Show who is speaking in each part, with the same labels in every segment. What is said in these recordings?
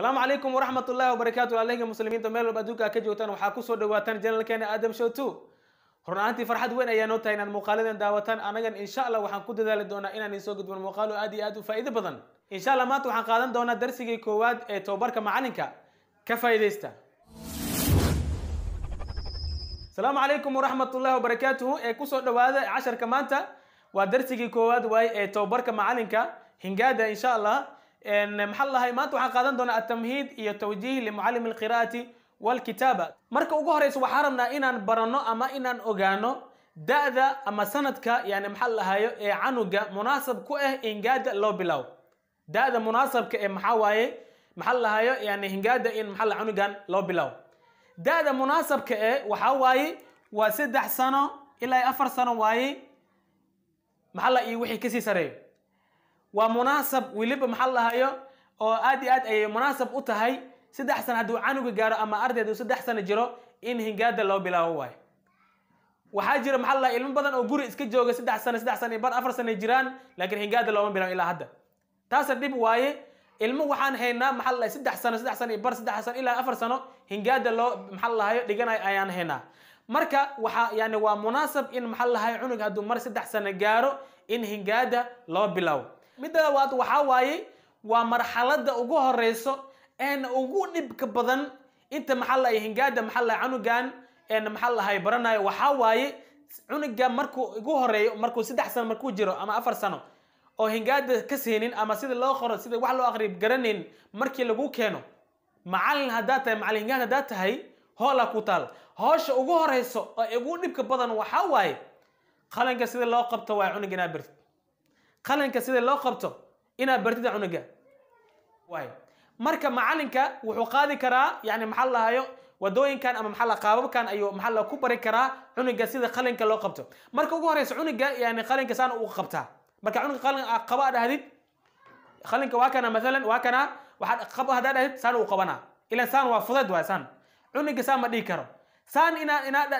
Speaker 1: asalaamu calaykum waraxmatullahi wabarakaatu aleyga muslimiinta meel walba adduunka ka joogtaan waxaa kusoo dhawaataan janalkeena aadam show two run ahaantii farxad weyn ayaa noo tahay inaad muuqaaladan daawataan anagan insha allah waxaan ku dadaali doonaa inaan iisoo gudbin muuqaalo aad iyo aad u faa'iido badan insha allah maanta waxaan qaadan doonaa darsigii koowaad ee tobabarka macalinka ka faa'iidaysta asalaamu calaykum waraxmatullahi wabarakaatuhu ee kusoo dhawaada casharka maanta waa darsigii koowaad waay ee tobabarka macalinka hingaada insha allah Eh, maxaa lahay maanta waxaan qaadan doonaa atamhiid iyo tawjiih limucallim alqira'ati walkitaaba marka ugu horeysa waxaan rabnaa inaan baranno ama inaan ogaano da'da ama sanadka yani maxaa lahayo ee canuga munaasab ku ah eh ingaada loo bilaabo da'da munaasabka ee eh maxaa waaye maxaa lahayo yani hingaada in maxaa canugan loo bilaabo da'da munaasabka ee waxaa waaye waa saddex sano ilaa afar sano waaye maxaa la iyo wixii kasii sareeyo waa munaasab weliba maxaa lahayo oo aad iyo aad ayay munaasab u tahay saddex sana hadduu canuga gaaro ama ardaydu saddex sano jiro in hingaada loo bilaabo waayo waxaa jira maxaa laha ilmo badan oo guri iska jooga saddex sano saddex sano iyo bar afar sano jiraan laakiin hingaada looma bilaabo ilaa hadda taasa dhib waaye ilmo waxaan haynaa maxaa lahay saddex sano saddex sano iyo bar saddex sano ilaa afar sano hingaada loo maxaa lahayo dhiganayo ayaan haynaa marka waxaa yani waa munaasab in maxaa lahay cunug hadduu mar saddex sano gaaro in hingaada loo bilaabo midda labaad waxaa waaye waa marxaladda ugu horeyso een ugu dhibka badan inta maxaa lahay hingaada maxaa lahay cunugan een maxaa lahay baranayo waxaa waaye cunuga markuu ugu horeeyo markuu saddex sano markuu jiro ama afar sano oo hingaada ka siinin ama sida loo qoro sida wax loo aqrib garanayn markii lagu keeno macallin haddaad tahay macallin hingaad haddaad tahay hoolaa ku taal howsha ugu horeyso oo ugu dhibka badan waxaa waaye qalinka sida loo qabto waa cunug inaad qalinka sida loo qabto inaad bartida cunuga marka macalinka wuxuu qaadi karaa yani maxaa lahayo wadooyinkan ama maxaa qaababkan ayuu maxaa ku bari karaa cunuga sida qalinka loo qabto marka ugu horeysa cunuga yani qalinka saan uu qabtaa marka cunuga qalin ah, qaba dhahdid qalinka waa kana maalan waa kana waxaad qaba haddaa dhahdid saan uu qabanaa ilan saan waa fudad waa saan cunuga saan ma dhihi karo saan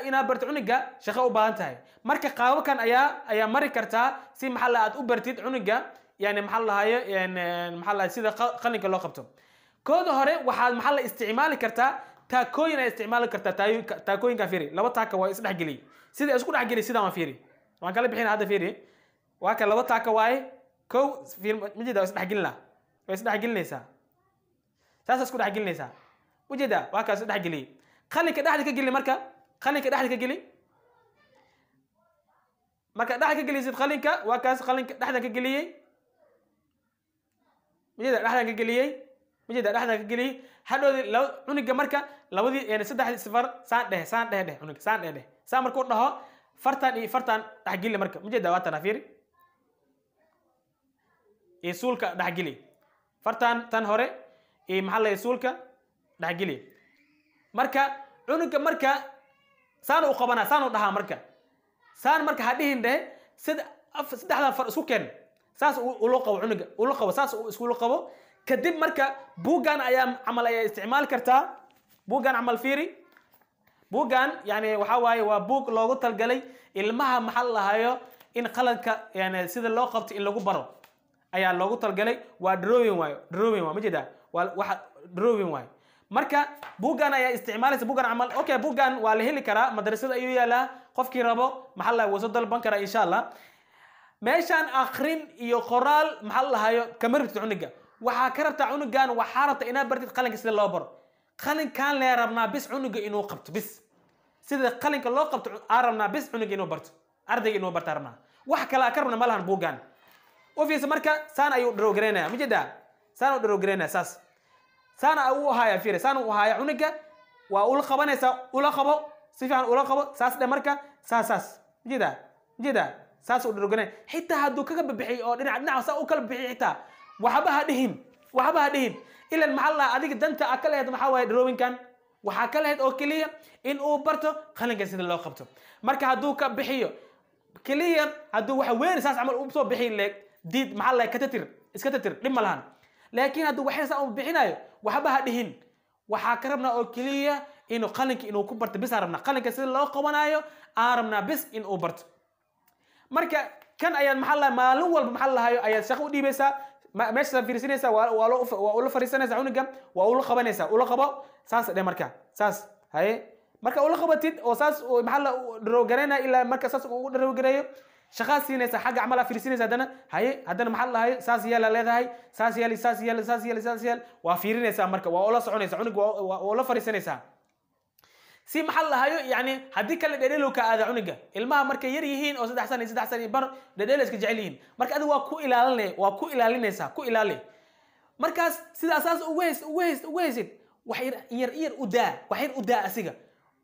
Speaker 1: inaad barto cunugga shaqo u baahan tahay marka qaababkan ayaa ayaa mari kartaa si maxaa aad u bartid cunugga yani maxaa lahayo sida qalinka loo qabto kooda hore waxaad maxaa la isticmaali kartaa taakooyin aad isticmaali kartaa taakooyinka fiiri laba taaka waa isdhexgeliy sida isku dhexgeliy sidaa waan fiiri waan kala bixin hadda fiiri waa laba taaka waaye kow fiir ma jeeda waa isdhexgelina waa isdhexgelinaysaa isku dhexgelinaysaa ma jeeda waa kaa isdhexgeliyey qalinka dhexda ka geli marka qalinka dhexda ka geli marka dhexda ka gelisid qalinka waa kaas qalinka dhexdan ka geliyey mijida dhexdan ka geliyey mijida dhexdan ka geliyey hadhoodi laba cunuga marka labadii yani saddex sifar saan dhehe saan dhehe dheh cunuga saan dhehe dheh saan markuu dhaho fartan iyo fartan dhexgeli marka mijida waa tanafiiri iyo suulka dhexgeli fartan tan hore iyo maxaa la suulka dhexgeli marka cunuga marka saan u qabanaa saan u dhahaa marka saan marka ha dhihin dhehe sida saddexdan far isku keen saas ula qabo cunuga ula qabo saas iskula qabo kadib marka buuggan ayaa camal ayaa isticmaali kartaa buuggan camal fiiri buuggan yani waxaa waaye waa buug loogu talgalay ilmaha maxaa lahayo in qaladka yani sida loo qabto in lagu baro ayaa loogu talgalay waa drawing waayo drawing waa ma jeedaa waa waxa drawing waayo marka bugan ayaa isticmaalaysa bugan camal okay bugan waa la heli karaa madrasada ayuu yaalaa qofkii rabo maxaa lahay waso dalban karaa insha allah meeshaan akrin iyo qoraal maxaa la lahayo kama rabtid cuniga waxaa ka rabtaa cunugan waxaa rabta inaad bartid qalinka sida loo baro qalinkan lee rabnaa bis cunuga inuu qabto bis sida qalinka loo qabto aa rabnaa bis cunuga inuu barto ardayga inuu barta rabnaa wax kale aa ka rabna ma lahan bugan ofis marka saan ayuu dharowgaraynaya ma jedaa saan u dharowgaraynaya saas saana u ahaya fiir saana u ahaya cuniga waa ula qabanaysaa ula qabo si fiican ula qabo saas dhe marka saas saas jida jida saas u dhurganay xitaa hadduu kaga babixiy oo dhinac dhinac saa u kala bixiy xitaa waxba ha dhihin waxba ha dhihin ilan maxaa laa adiga danta a ka lahayd maxaa waaye drawinkan waxaa ka lahayd oo keliya in uu barto qalinka sida loo qabto marka hadduu ka bixiyo keliya hadduu waxa weyn saas camal usoo bixiy leeg diid maxaa laa katatir iska tatir dhib ma lahan laakiin hadduu waxyasa u bixinayo waxba ha dhihin waxaa ka rabnaa oo keliya inuu qalinka inuu ku barto bis aan rabnaa qalinka sida loo qabanayo aan rabnaa bis inuu barto marka kan ayaad maxaa lahay maalin walba maxaa lahayo ayaad shaqo u dhiibaysaa meeshaad fiirsinaysaa waa ula fariisanaysaa cuniga waa ula qabanaysaa ula qabo saas dhe marka saas haye marka ula qabatid oo saas maxaa la dharowgaraynaya ilaa marka saas ugu dharowgareeyo shaqaa siinaysa xagga camal aa haddana haye haddana maxaad lahay saas yeela leedahay saas yeel saas yeel saas yeel saas yeel waa fiirinaysaa marka waa ola soconaysa cunug waa fariisanaysaa si maxal lahayo yani haddii kale dhedheelow ka aada cunuga ilmaha markay yar yihiin oo saddex san iyo saddex san iyo bar dhedheelo iska jecel yihiin marka adiga waa ku ilaalinay waa ku ilaalinaysaa ku ilaali markaas sidaa saas ugu hays ugu hays ugu haysid wax yar yar u daa wax u daa asiga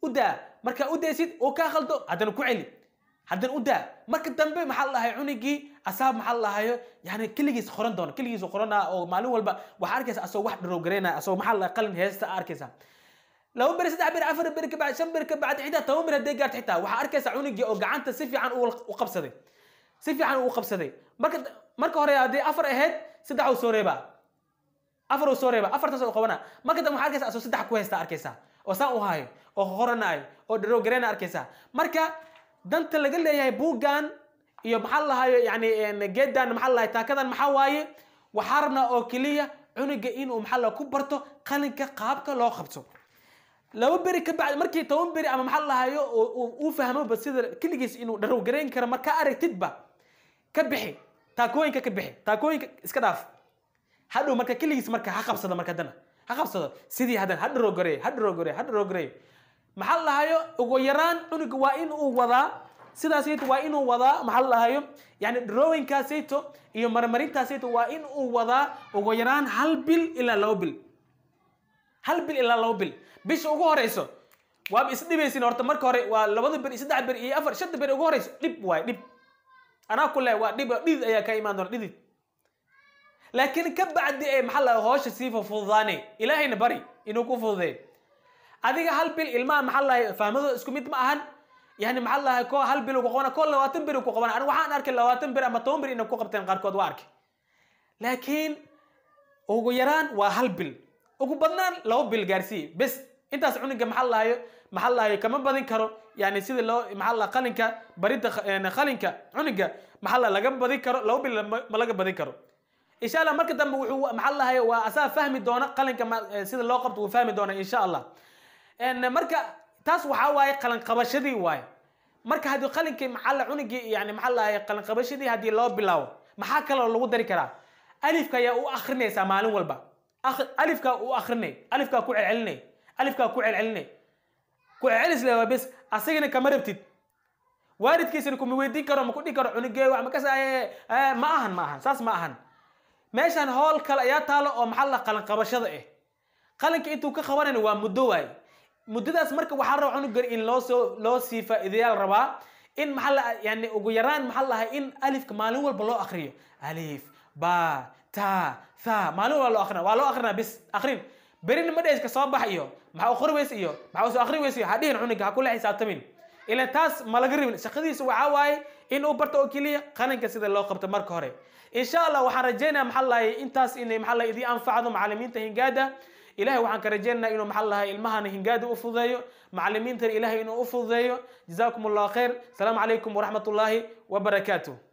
Speaker 1: u daa markaa u daysid oo kaa khaldo haddana ku celi haddana u daa marka dambe maxaa dhahay cunigii asaab maxaa dhahayo yani keligiis qoran doona keligiis qorana ah oo maalin walba waxaa arkaysa asoo wax dharogareynaya asoo maxaa dhahay qalin heesta arkaysa laba beri saddex beri afar beri kabacdi shan beri kabacdi xitaa toban beri hadday gaarto xitaa waxaa arkaysa cunigii oo gacanta si fiican u qabsaday si fiican uu qabsaday marka marka hore haddii afar ahayd saddex uu soo reebaa afar uu soo reebaa afartaas uu qabanaa marka dambe waxaa arkaysa asoo saddex ku haysta arkaysa oo saan u hahayo oo qoranaayo oo dharogareynaya arkaysa marka danta laga leeyahay buuggan iyo maxaa lahayo yani geedan maxaa lahay taakadan maxaa waaye waxaa oo keliya cunuga inuu maxaa la ku barto qalinka qaabka loo qabto laba beri ka bacd markii toban beri ama maxaa lahayo uu fahmoba sida keligiis inuu dharow garayn karo markaa aragtidba ka bixi taakooyinka ka bixi taakooyinka iska dhaaf hadhow marka keligiis marka ha qabsada marka hadana ha qabsado sidii hadan ha dharow gareeyo ha dharow gareeyo ha dharow gareeyo maxaa lahayo ugu yaraan cunuga waa in uu wadaa sidaasayto waa inuu wadaa maxaa lahayo yani drowinkaasayto iyo marmarintaasayto waa in uu wadaa ugu yaraan hal bil ilaa labo bil hal bil ilaa labo bil bisha ugu horeyso waaba isdhibaysin horta marka hore waa labada bir saddex bir iyo afar shanta bir ugu horeyso dhib waay dhib anaa ku lehay waa dhib dhidid ayaa ka imaan doona dhidid laakiin ka bacdi ee maxaa laha hoosha sii fufududaane ilaahayna bari inuu ku fududeeyo adiga hal bil ilmaha maxaa lahay fahmadooda isku mid ma ahan yani maxaa lahay ko hal bil ku qabana ko labaatan bir ku qabana aniga waxaan arkay labaatan bir ama toban bir inay ku qabteen qaarkood waa arkay laakiin ugu yaraan waa hal bil ugu badnaan laba bil gaarsiiye bes intaas cunuga maxaa lahayo maxaa lahayo kama badin karo yani sida loo maxaa laha qalinka baridda qalinka cunuga maxaa laha laga badin karo laba bil ma laga badin karo insha allah marka dambe wuxuu maxaa lahayo waa asaa fahmi doona qalinka sida loo qabto wuu fahmi doona insha allah marka taas waxaa waaye qalanqabashadii waaye marka haddii qalinkii maxaa la yani maxaa lahay qalanqabashadii haddii loo bilaabo maxaa kaloo lagu dari karaa alifka ayaa u akrinaysaa maalin walba alifkaa u akrinay alifkaa ku celcelinay alifkaa ku celcelinay ku celcelisle waa bes asagina kama rabtid waalidkiisina kuma weydiin karo ma ku dhihi karo cunigee wax makas ma ahan ma ahan saas ma ahan meeshaan howl kale ayaa taalo oo maxaa la qalanqabashada ah eh. qalinka intuu ka qabanayna waa muddo waaye muddadaas marka waxaa raba cunugan in loosoo loo sii faa'iidayaal rabaa in maxaa la yani ugu yaraan maxaa lahay in alifka maalin walba loo akriyo alif ba ta tha maalin walba loo akrina waa loo akrinaa bis akrin berina ma dhehayska soo bax iyo maxaa u qori weys iyo maxaa usoo akrin weys iyo ha dhihin cunuga ha kula xisaabtamin ilan taas ma laga rabin shaqadiisa waxaa waaye in uu barto oo keliya qalinka sida loo qabto marka hore insha allah waxaan rajeynaya maxaa lahay intaas inay maxaa lahay idii anfacdo macalimiinta hingaada ilahay waxaan ka rajaynaa inuu maxaa lahay ilmahan hingaada u fududeeyo macalimiintana ilahay inuu u fududeeyo jazaakum allah khayr asalaamu calaykum waraxmat ullaahi wabarakaatu